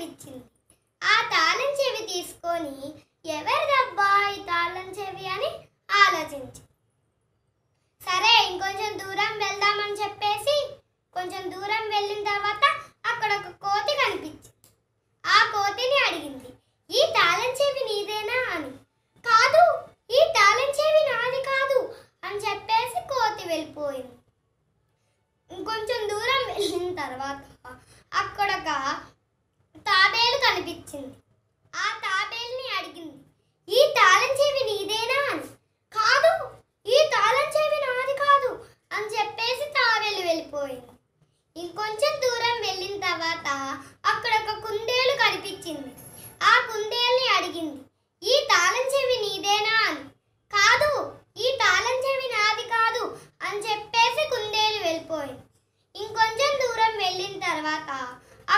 కనిపించింది ఆ తాళం చెవి తీసుకొని దబ్బా ఈ తాళం చెవి అని ఆలోచించి సరే ఇంకొంచెం దూరం వెళ్దామని చెప్పేసి కొంచెం దూరం వెళ్ళిన తర్వాత అక్కడ ఒక కోతి కనిపించింది ఆ కోతిని అడిగింది ఈ తాళం చెవి నీదేనా అని కాదు ఈ తాళం చెవి నాది కాదు అని చెప్పేసి కోతి వెళ్ళిపోయింది ఇంకొంచెం దూరం వెళ్ళిన తర్వాత అక్కడ ఒక అక్కడ ఒక కుందేలు కనిపించింది ఆ కుందేల్ని అడిగింది ఈ తాళం చెవి నీదేనా అని కాదు ఈ తాళం చెవి నాది కాదు అని చెప్పేసి కుందేలు వెళ్ళిపోయింది ఇంకొంచెం దూరం వెళ్ళిన తర్వాత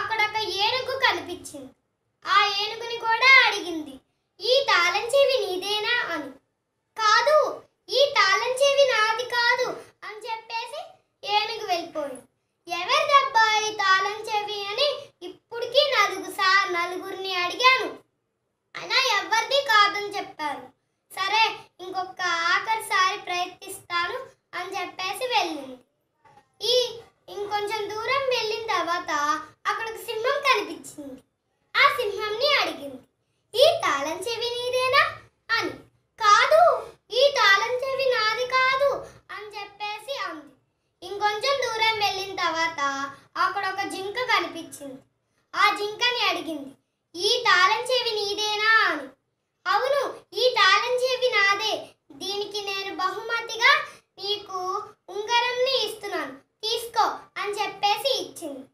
అక్కడ ఒక ఏనుగు కనిపించింది ఆ ఏనుగుని కూడా అడిగింది చెప్పాను సరే ఇంకొక ఆఖరిసారి ప్రయత్నిస్తాను అని చెప్పేసి వెళ్ళింది ఈ ఇంకొంచెం దూరం వెళ్ళిన తర్వాత అక్కడ ఒక సింహం కనిపించింది ఆ సింహంని అడిగింది ఈ తాళం చెవి నీదేనా అని కాదు ఈ తాళం చెవి నాది కాదు అని చెప్పేసి అంది ఇంకొంచెం దూరం వెళ్ళిన తర్వాత అక్కడ ఒక జింక కనిపించింది ఆ జింకని అడిగింది ఈ తాళం చెవి నీదేనా వచ్చింది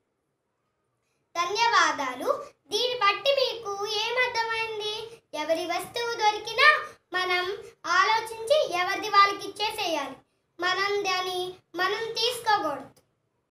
ధన్యవాదాలు దీన్ని బట్టి మీకు ఏమర్థమైంది ఎవరి వస్తువు దొరికినా మనం ఆలోచించి ఎవరిది వాళ్ళకి ఇచ్చేసేయాలి మనం దాన్ని మనం తీసుకోకూడదు